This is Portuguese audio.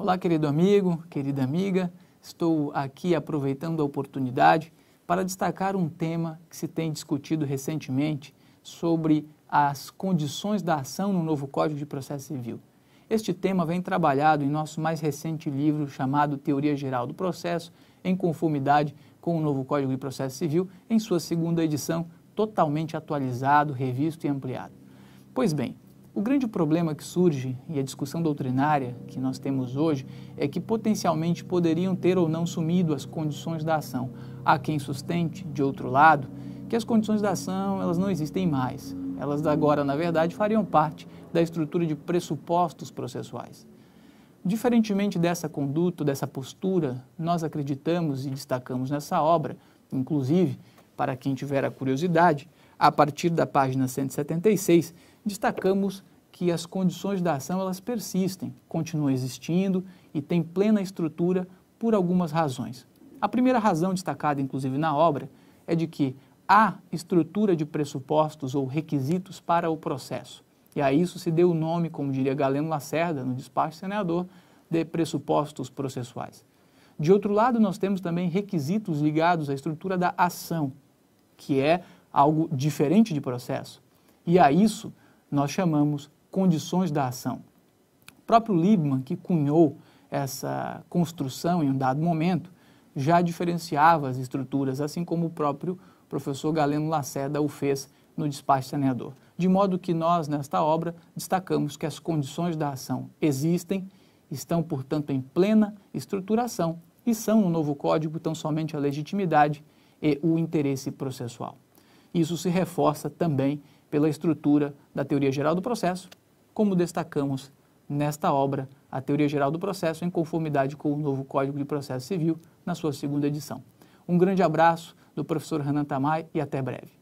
Olá, querido amigo, querida amiga, estou aqui aproveitando a oportunidade para destacar um tema que se tem discutido recentemente sobre as condições da ação no novo Código de Processo Civil. Este tema vem trabalhado em nosso mais recente livro chamado Teoria Geral do Processo, em conformidade com o novo Código de Processo Civil, em sua segunda edição, totalmente atualizado, revisto e ampliado. Pois bem, o grande problema que surge e a discussão doutrinária que nós temos hoje é que potencialmente poderiam ter ou não sumido as condições da ação. Há quem sustente, de outro lado, que as condições da ação elas não existem mais. Elas agora, na verdade, fariam parte da estrutura de pressupostos processuais. Diferentemente dessa conduta, dessa postura, nós acreditamos e destacamos nessa obra, inclusive, para quem tiver a curiosidade, a partir da página 176, destacamos que as condições da ação elas persistem, continuam existindo e têm plena estrutura por algumas razões. A primeira razão destacada, inclusive, na obra é de que há estrutura de pressupostos ou requisitos para o processo. E a isso se deu o nome, como diria Galeno Lacerda, no despacho senador, de pressupostos processuais. De outro lado, nós temos também requisitos ligados à estrutura da ação, que é algo diferente de processo. E a isso nós chamamos condições da ação. O próprio Liebman, que cunhou essa construção em um dado momento, já diferenciava as estruturas, assim como o próprio professor Galeno Lacerda o fez no despacho saneador. De modo que nós, nesta obra, destacamos que as condições da ação existem, estão, portanto, em plena estruturação e são no novo código tão somente a legitimidade e o interesse processual. Isso se reforça também pela estrutura da teoria geral do processo, como destacamos nesta obra, A Teoria Geral do Processo em Conformidade com o Novo Código de Processo Civil, na sua segunda edição. Um grande abraço do professor Renan Tamay e até breve.